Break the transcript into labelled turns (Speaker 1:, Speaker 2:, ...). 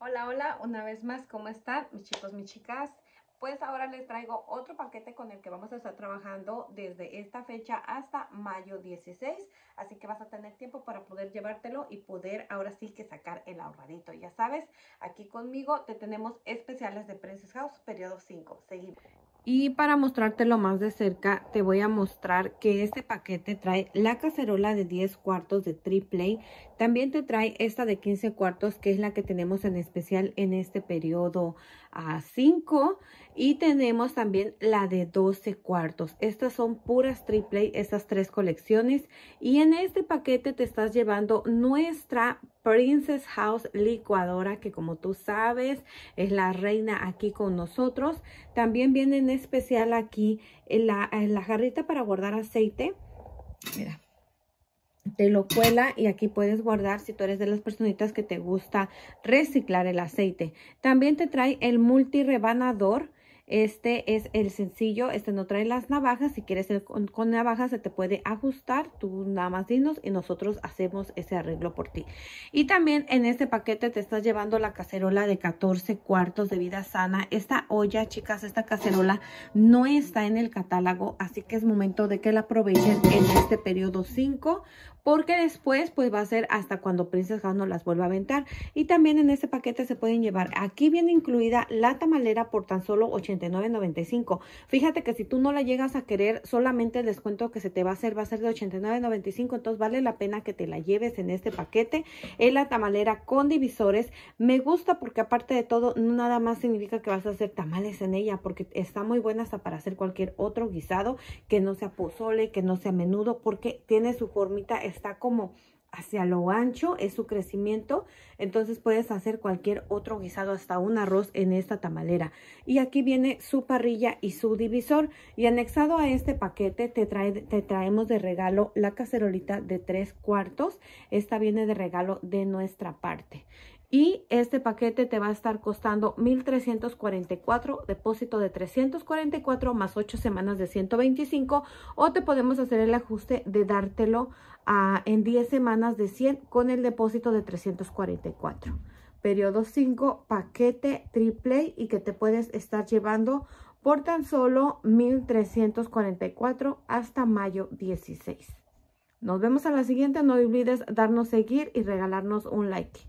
Speaker 1: Hola, hola, una vez más, ¿cómo están mis chicos, mis chicas? Pues ahora les traigo otro paquete con el que vamos a estar trabajando desde esta fecha hasta mayo 16. Así que vas a tener tiempo para poder llevártelo y poder ahora sí que sacar el ahorradito. Ya sabes, aquí conmigo te tenemos especiales de Princess House, periodo 5. Seguimos. Y para mostrártelo más de cerca, te voy a mostrar que este paquete trae la cacerola de 10 cuartos de triple. También te trae esta de 15 cuartos, que es la que tenemos en especial en este periodo a 5. Y tenemos también la de 12 cuartos. Estas son puras triple, estas tres colecciones. Y en este paquete te estás llevando nuestra Princess House Licuadora, que como tú sabes, es la reina aquí con nosotros. También viene en especial aquí la, la jarrita para guardar aceite. Mira, te lo cuela y aquí puedes guardar si tú eres de las personitas que te gusta reciclar el aceite. También te trae el multi rebanador este es el sencillo, este no trae las navajas, si quieres el con, con, navajas se te puede ajustar, tú nada más dinos y nosotros hacemos ese arreglo por ti. Y también en este paquete te estás llevando la cacerola de 14 cuartos de vida sana. Esta olla, chicas, esta cacerola no está en el catálogo, así que es momento de que la aprovechen en este periodo 5 porque después pues va a ser hasta cuando Princess no las vuelva a aventar. Y también en este paquete se pueden llevar, aquí viene incluida la tamalera por tan solo $89.95. Fíjate que si tú no la llegas a querer, solamente el descuento que se te va a hacer va a ser de $89.95, entonces vale la pena que te la lleves en este paquete. Es la tamalera con divisores, me gusta porque aparte de todo, nada más significa que vas a hacer tamales en ella, porque está muy buena hasta para hacer cualquier otro guisado, que no sea pozole, que no sea menudo, porque tiene su formita está como hacia lo ancho, es su crecimiento, entonces puedes hacer cualquier otro guisado, hasta un arroz en esta tamalera. Y aquí viene su parrilla y su divisor. Y anexado a este paquete te, trae, te traemos de regalo la cacerolita de tres cuartos. Esta viene de regalo de nuestra parte. Y este paquete te va a estar costando 1,344, depósito de 344 más 8 semanas de 125. O te podemos hacer el ajuste de dártelo ah, en 10 semanas de 100 con el depósito de 344. Periodo 5, paquete triple y que te puedes estar llevando por tan solo 1,344 hasta mayo 16. Nos vemos a la siguiente. No olvides darnos seguir y regalarnos un like.